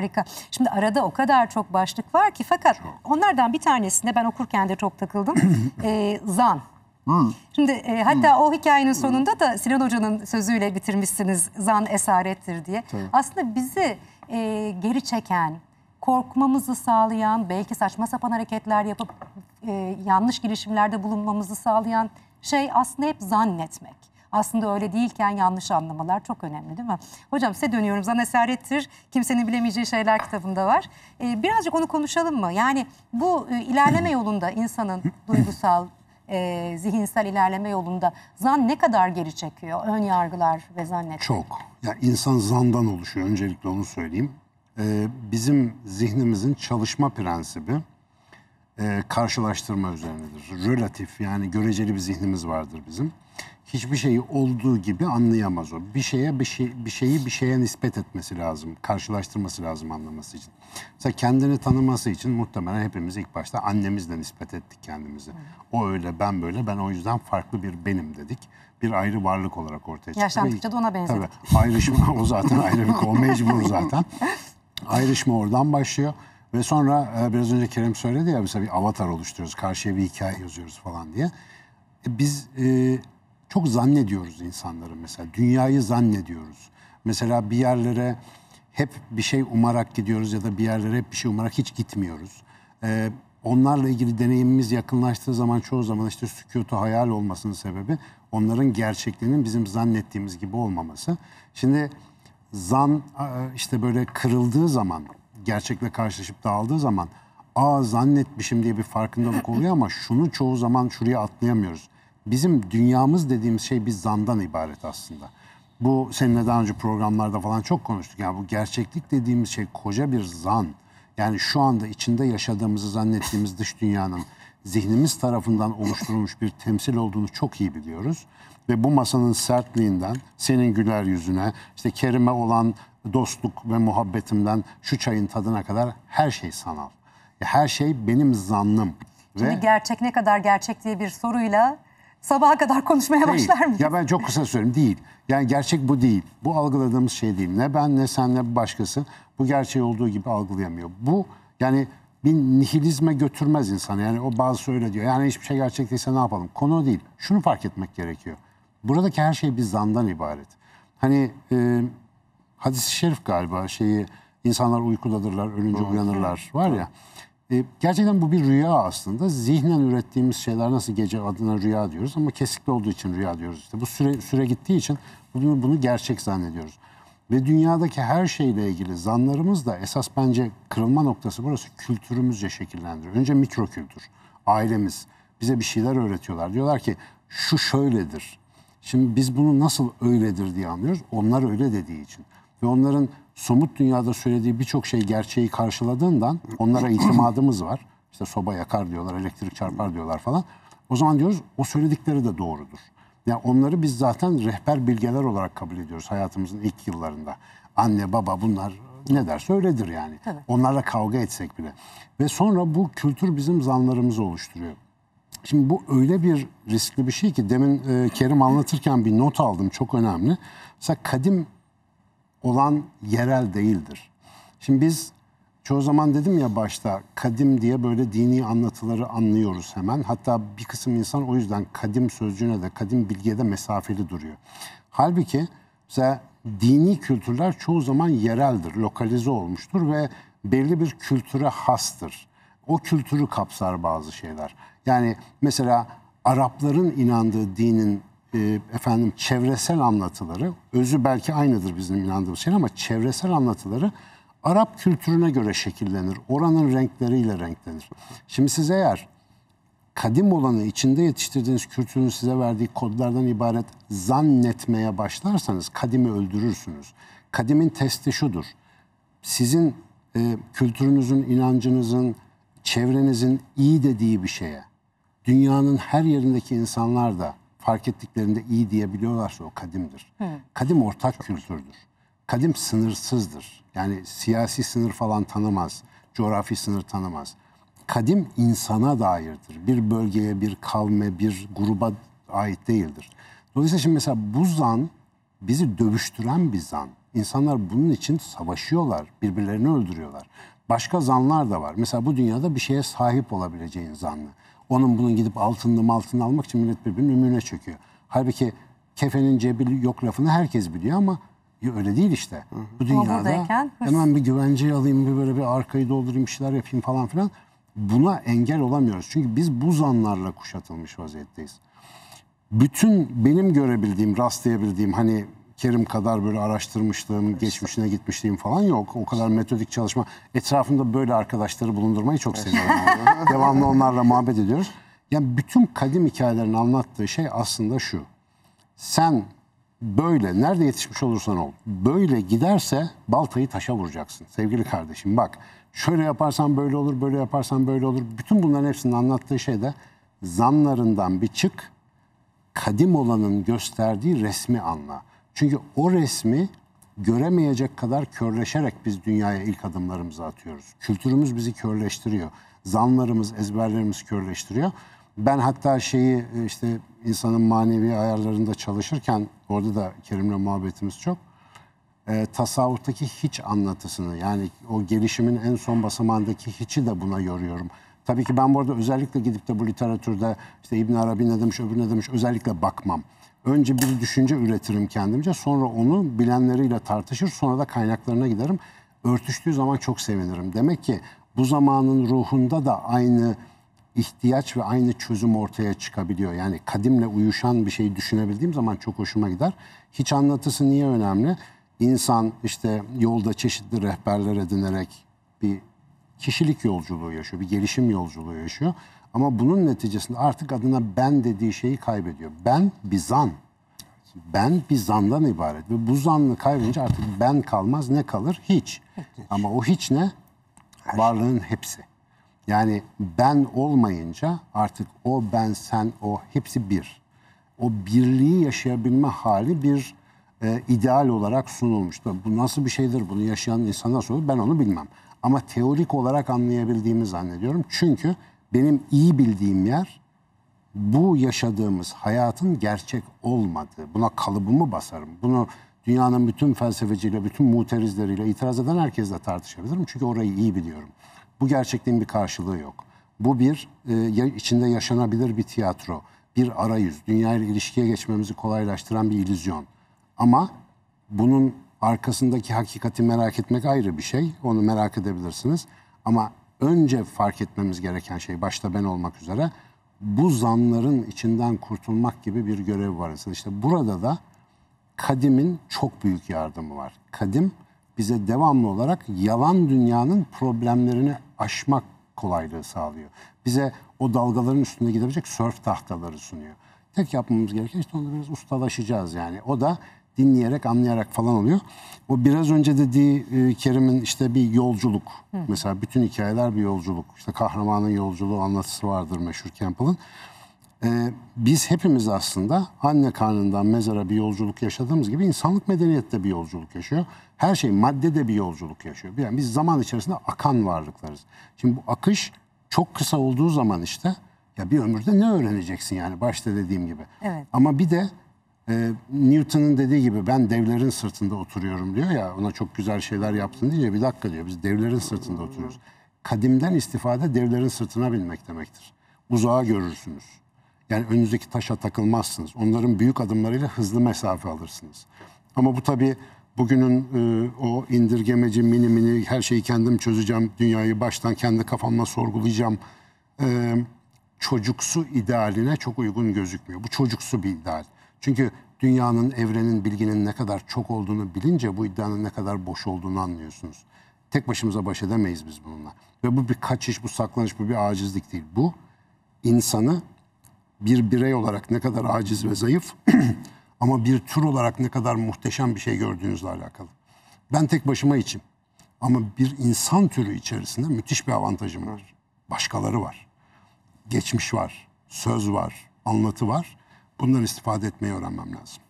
Harika. Şimdi arada o kadar çok başlık var ki fakat onlardan bir tanesinde ben okurken de çok takıldım. e, zan. Hmm. Şimdi e, hatta hmm. o hikayenin sonunda da Sinan Hoca'nın sözüyle bitirmişsiniz zan esarettir diye. Tabii. Aslında bizi e, geri çeken, korkmamızı sağlayan, belki saçma sapan hareketler yapıp e, yanlış girişimlerde bulunmamızı sağlayan şey aslında hep zannetmek aslında öyle değilken yanlış anlamalar çok önemli değil mi? Hocam size dönüyorum. Zan esarettir. Kimsenin bilemeyeceği şeyler kitabında var. Ee, birazcık onu konuşalım mı? Yani bu e, ilerleme yolunda insanın duygusal, e, zihinsel ilerleme yolunda zan ne kadar geri çekiyor? Ön yargılar ve zannetmek. Çok. Yani insan zandan oluşuyor. Öncelikle onu söyleyeyim. Ee, bizim zihnimizin çalışma prensibi e, karşılaştırma üzerinedir. Relatif yani göreceli bir zihnimiz vardır bizim. Hiçbir şeyi olduğu gibi anlayamaz o. Bir şeye bir, şey, bir şeyi bir şeye nispet etmesi lazım, karşılaştırması lazım anlaması için. Mesela kendini tanıması için muhtemelen hepimiz ilk başta annemizle nispet ettik kendimizi. O öyle, ben böyle, ben o yüzden farklı bir benim dedik. Bir ayrı varlık olarak ortaya çıktı. Yaşlandıkça da ona benzedik. Tabii ayrışma o zaten ayrılık o mecbur zaten. Ayrışma oradan başlıyor. Ve sonra e, biraz önce Kerem söyledi ya mesela bir avatar oluşturuyoruz. Karşıya bir hikaye yazıyoruz falan diye. E biz e, çok zannediyoruz insanları mesela. Dünyayı zannediyoruz. Mesela bir yerlere hep bir şey umarak gidiyoruz ya da bir yerlere hep bir şey umarak hiç gitmiyoruz. E, onlarla ilgili deneyimimiz yakınlaştığı zaman çoğu zaman işte sükutu hayal olmasının sebebi onların gerçekliğinin bizim zannettiğimiz gibi olmaması. Şimdi zan e, işte böyle kırıldığı zaman gerçekle karşılaşıp dağıldığı zaman aa zannetmişim diye bir farkındalık oluyor ama şunu çoğu zaman şuraya atlayamıyoruz. Bizim dünyamız dediğimiz şey bir zandan ibaret aslında. Bu seninle daha önce programlarda falan çok konuştuk. Yani bu gerçeklik dediğimiz şey koca bir zan. Yani şu anda içinde yaşadığımızı zannettiğimiz dış dünyanın zihnimiz tarafından oluşturulmuş bir temsil olduğunu çok iyi biliyoruz. Ve bu masanın sertliğinden, senin güler yüzüne, işte Kerim'e olan dostluk ve muhabbetimden şu çayın tadına kadar her şey sanal. Her şey benim zannım. Şimdi ve... gerçek ne kadar gerçek diye bir soruyla sabaha kadar konuşmaya değil. başlar mıyız? Ya ben çok kısa söyleyeyim. Değil. Yani gerçek bu değil. Bu algıladığımız şey değil. Ne ben ne sen ne başkası bu gerçeği olduğu gibi algılayamıyor. Bu yani bir nihilizme götürmez insanı. Yani o bazı öyle diyor. Yani hiçbir şey gerçek değilse ne yapalım? Konu değil. Şunu fark etmek gerekiyor. Buradaki her şey bir zandan ibaret. Hani e, hadis-i şerif galiba şeyi insanlar uykudadırlar, ölünce Doğru. uyanırlar var ya. E, gerçekten bu bir rüya aslında. Zihnen ürettiğimiz şeyler nasıl gece adına rüya diyoruz ama kesikli olduğu için rüya diyoruz işte. Bu süre süre gittiği için bunu, bunu gerçek zannediyoruz ve dünyadaki her şeyle ilgili zanlarımız da esas bence kırılma noktası burası kültürümüzce şekillendiriyor. Önce mikro kültür, ailemiz bize bir şeyler öğretiyorlar. Diyorlar ki şu şöyledir. Şimdi biz bunu nasıl öyledir diye anlıyoruz. Onlar öyle dediği için. Ve onların somut dünyada söylediği birçok şey gerçeği karşıladığından onlara itimadımız var. İşte soba yakar diyorlar, elektrik çarpar diyorlar falan. O zaman diyoruz o söyledikleri de doğrudur. Yani onları biz zaten rehber bilgeler olarak kabul ediyoruz hayatımızın ilk yıllarında. Anne baba bunlar ne derse öyledir yani. Evet. Onlarla kavga etsek bile. Ve sonra bu kültür bizim zanlarımızı oluşturuyor. Şimdi bu öyle bir riskli bir şey ki demin e, Kerim anlatırken bir not aldım çok önemli. Mesela kadim olan yerel değildir. Şimdi biz Çoğu zaman dedim ya başta kadim diye böyle dini anlatıları anlıyoruz hemen. Hatta bir kısım insan o yüzden kadim sözcüğüne de kadim bilgiye de mesafeli duruyor. Halbuki mesela dini kültürler çoğu zaman yereldir, lokalize olmuştur ve belli bir kültüre hastır. O kültürü kapsar bazı şeyler. Yani mesela Arapların inandığı dinin e, efendim çevresel anlatıları, özü belki aynıdır bizim inandığımız şey ama çevresel anlatıları Arap kültürüne göre şekillenir. Oranın renkleriyle renklenir. Şimdi siz eğer kadim olanı içinde yetiştirdiğiniz kültürün size verdiği kodlardan ibaret zannetmeye başlarsanız kadimi öldürürsünüz. Kadimin testi şudur. Sizin e, kültürünüzün, inancınızın, çevrenizin iyi dediği bir şeye dünyanın her yerindeki insanlar da fark ettiklerinde iyi diyebiliyorlarsa o kadimdir. Hı. Kadim ortak Çok kültürdür kadim sınırsızdır. Yani siyasi sınır falan tanımaz, coğrafi sınır tanımaz. Kadim insana dairdir. Bir bölgeye, bir kavme, bir gruba ait değildir. Dolayısıyla şimdi mesela bu zan bizi dövüştüren bir zan. İnsanlar bunun için savaşıyorlar, birbirlerini öldürüyorlar. Başka zanlar da var. Mesela bu dünyada bir şeye sahip olabileceğin zanlı. Onun bunun gidip altınlı altını almak için millet birbirinin ümüğüne çöküyor. Halbuki kefenin cebi yok lafını herkes biliyor ama Öyle değil işte. Hı hı. Bu dünyada hemen bir güvenceyi alayım, bir böyle bir arkayı doldurayım, şeyler yapayım falan filan. Buna engel olamıyoruz. Çünkü biz bu zanlarla kuşatılmış vaziyetteyiz. Bütün benim görebildiğim, rastlayabildiğim hani Kerim kadar böyle araştırmışlığım, evet. geçmişine gitmişliğim falan yok. O kadar metodik çalışma. Etrafımda böyle arkadaşları bulundurmayı çok seviyorum. Devamlı onlarla muhabbet ediyoruz. Yani bütün kadim hikayelerin anlattığı şey aslında şu. Sen böyle nerede yetişmiş olursan ol böyle giderse baltayı taşa vuracaksın sevgili kardeşim bak şöyle yaparsan böyle olur böyle yaparsan böyle olur bütün bunların hepsini anlattığı şey de zanlarından bir çık kadim olanın gösterdiği resmi anla. Çünkü o resmi göremeyecek kadar körleşerek biz dünyaya ilk adımlarımızı atıyoruz. Kültürümüz bizi körleştiriyor. Zanlarımız, ezberlerimiz körleştiriyor. Ben hatta şeyi e, işte insanın manevi ayarlarında çalışırken orada da Kerim'le muhabbetimiz çok. E, tasavvuftaki hiç anlatısını yani o gelişimin en son basamağındaki hiçi de buna yoruyorum. Tabii ki ben bu arada özellikle gidip de bu literatürde işte İbn Arabi ne demiş öbür ne demiş özellikle bakmam. Önce bir düşünce üretirim kendimce sonra onu bilenleriyle tartışır sonra da kaynaklarına giderim. Örtüştüğü zaman çok sevinirim. Demek ki bu zamanın ruhunda da aynı ihtiyaç ve aynı çözüm ortaya çıkabiliyor. Yani kadimle uyuşan bir şey düşünebildiğim zaman çok hoşuma gider. Hiç anlatısı niye önemli? İnsan işte yolda çeşitli rehberler edinerek bir kişilik yolculuğu yaşıyor, bir gelişim yolculuğu yaşıyor. Ama bunun neticesinde artık adına ben dediği şeyi kaybediyor. Ben bir zan. Ben bir zandan ibaret ve bu zanlı kaybedince artık ben kalmaz ne kalır? Hiç. Ama o hiç ne? Şey. Varlığın hepsi. Yani ben olmayınca artık o ben sen o hepsi bir. O birliği yaşayabilme hali bir e, ideal olarak sunulmuş. bu nasıl bir şeydir bunu yaşayan insan nasıl olur ben onu bilmem. Ama teorik olarak anlayabildiğimi zannediyorum. Çünkü benim iyi bildiğim yer bu yaşadığımız hayatın gerçek olmadığı. Buna kalıbımı basarım. Bunu dünyanın bütün felsefeciyle, bütün muterizleriyle itiraz eden herkesle tartışabilirim. Çünkü orayı iyi biliyorum. Bu gerçekliğin bir karşılığı yok. Bu bir e, içinde yaşanabilir bir tiyatro, bir arayüz, dünya ile ilişkiye geçmemizi kolaylaştıran bir illüzyon. Ama bunun arkasındaki hakikati merak etmek ayrı bir şey. Onu merak edebilirsiniz. Ama önce fark etmemiz gereken şey başta ben olmak üzere bu zanların içinden kurtulmak gibi bir görev var. İşte burada da kadimin çok büyük yardımı var. Kadim bize devamlı olarak yalan dünyanın problemlerini aşmak kolaylığı sağlıyor. Bize o dalgaların üstünde gidebilecek sörf tahtaları sunuyor. Tek yapmamız gereken işte onu biraz ustalaşacağız yani. O da dinleyerek, anlayarak falan oluyor. O biraz önce dediği e, Kerim'in işte bir yolculuk. Hı. Mesela bütün hikayeler bir yolculuk. İşte kahramanın yolculuğu anlatısı vardır meşhur Campbell'ın. Ee, biz hepimiz aslında anne karnından mezara bir yolculuk yaşadığımız gibi insanlık medeniyette bir yolculuk yaşıyor. Her şey maddede bir yolculuk yaşıyor. Yani biz zaman içerisinde akan varlıklarız. Şimdi bu akış çok kısa olduğu zaman işte ya bir ömürde ne öğreneceksin yani başta dediğim gibi. Evet. Ama bir de e, Newton'un dediği gibi ben devlerin sırtında oturuyorum diyor ya ona çok güzel şeyler yaptın diye bir dakika diyor biz devlerin sırtında oturuyoruz. Kadimden istifade devlerin sırtına binmek demektir. Uzağa görürsünüz yani önünüzdeki taşa takılmazsınız. Onların büyük adımlarıyla hızlı mesafe alırsınız. Ama bu tabii bugünün e, o indirgemeci mini mini her şeyi kendim çözeceğim, dünyayı baştan kendi kafamla sorgulayacağım e, çocuksu idealine çok uygun gözükmüyor. Bu çocuksu bir ideal. Çünkü dünyanın, evrenin, bilginin ne kadar çok olduğunu bilince bu iddianın ne kadar boş olduğunu anlıyorsunuz. Tek başımıza baş edemeyiz biz bununla. Ve bu bir kaçış, bu saklanış, bu bir acizlik değil. Bu insanı bir birey olarak ne kadar aciz ve zayıf ama bir tür olarak ne kadar muhteşem bir şey gördüğünüzle alakalı. Ben tek başıma içim ama bir insan türü içerisinde müthiş bir avantajım var. Başkaları var. Geçmiş var, söz var, anlatı var. Bundan istifade etmeyi öğrenmem lazım.